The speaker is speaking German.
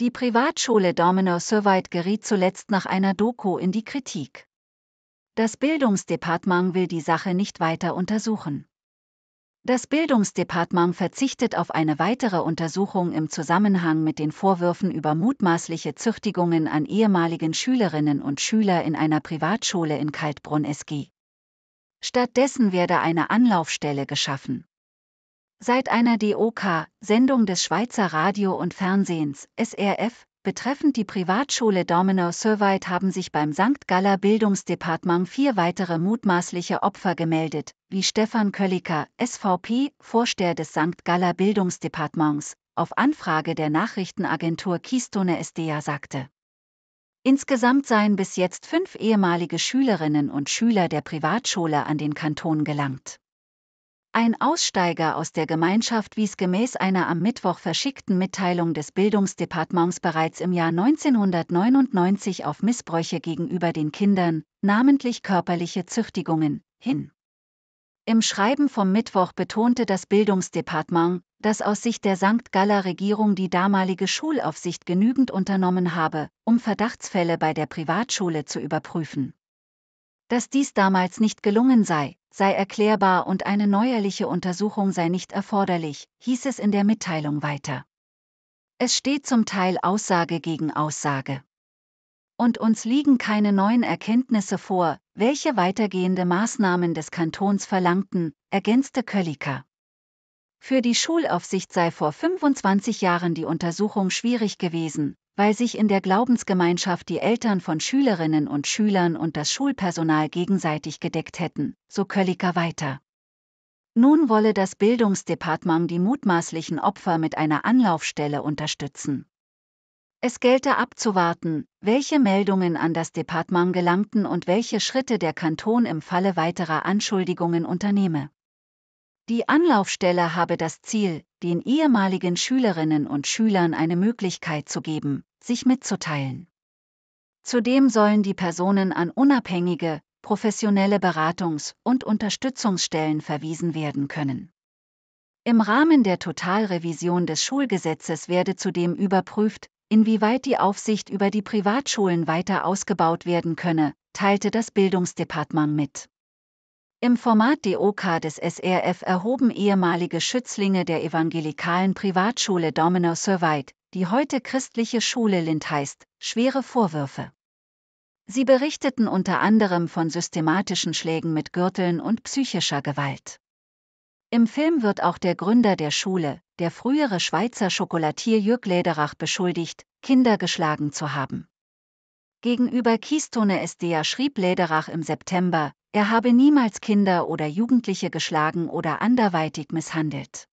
Die Privatschule Domino Servite geriet zuletzt nach einer Doku in die Kritik. Das Bildungsdepartement will die Sache nicht weiter untersuchen. Das Bildungsdepartement verzichtet auf eine weitere Untersuchung im Zusammenhang mit den Vorwürfen über mutmaßliche Züchtigungen an ehemaligen Schülerinnen und Schüler in einer Privatschule in Kaltbrunn SG. Stattdessen werde eine Anlaufstelle geschaffen seit einer DOK, Sendung des Schweizer Radio und Fernsehens, SRF, betreffend die Privatschule Domino Servite haben sich beim St. Galler Bildungsdepartement vier weitere mutmaßliche Opfer gemeldet, wie Stefan Kölliker, SVP, Vorsteher des St. Galler Bildungsdepartements, auf Anfrage der Nachrichtenagentur Kistone SDA sagte. Insgesamt seien bis jetzt fünf ehemalige Schülerinnen und Schüler der Privatschule an den Kanton gelangt. Ein Aussteiger aus der Gemeinschaft wies gemäß einer am Mittwoch verschickten Mitteilung des Bildungsdepartements bereits im Jahr 1999 auf Missbräuche gegenüber den Kindern, namentlich körperliche Züchtigungen, hin. Im Schreiben vom Mittwoch betonte das Bildungsdepartement, dass aus Sicht der St. Galler Regierung die damalige Schulaufsicht genügend unternommen habe, um Verdachtsfälle bei der Privatschule zu überprüfen. Dass dies damals nicht gelungen sei, sei erklärbar und eine neuerliche Untersuchung sei nicht erforderlich, hieß es in der Mitteilung weiter. Es steht zum Teil Aussage gegen Aussage. Und uns liegen keine neuen Erkenntnisse vor, welche weitergehende Maßnahmen des Kantons verlangten, ergänzte Kölliker. Für die Schulaufsicht sei vor 25 Jahren die Untersuchung schwierig gewesen, weil sich in der Glaubensgemeinschaft die Eltern von Schülerinnen und Schülern und das Schulpersonal gegenseitig gedeckt hätten, so Kölliker weiter. Nun wolle das Bildungsdepartement die mutmaßlichen Opfer mit einer Anlaufstelle unterstützen. Es gelte abzuwarten, welche Meldungen an das Departement gelangten und welche Schritte der Kanton im Falle weiterer Anschuldigungen unternehme. Die Anlaufstelle habe das Ziel, den ehemaligen Schülerinnen und Schülern eine Möglichkeit zu geben, sich mitzuteilen. Zudem sollen die Personen an unabhängige, professionelle Beratungs- und Unterstützungsstellen verwiesen werden können. Im Rahmen der Totalrevision des Schulgesetzes werde zudem überprüft, inwieweit die Aufsicht über die Privatschulen weiter ausgebaut werden könne, teilte das Bildungsdepartement mit. Im Format DOK des SRF erhoben ehemalige Schützlinge der evangelikalen Privatschule Domino Servite, die heute christliche Schule Lind heißt, schwere Vorwürfe. Sie berichteten unter anderem von systematischen Schlägen mit Gürteln und psychischer Gewalt. Im Film wird auch der Gründer der Schule, der frühere Schweizer Schokolatier Jürg Lederach beschuldigt, Kinder geschlagen zu haben. Gegenüber Keystone SDA schrieb Lederach im September, er habe niemals Kinder oder Jugendliche geschlagen oder anderweitig misshandelt.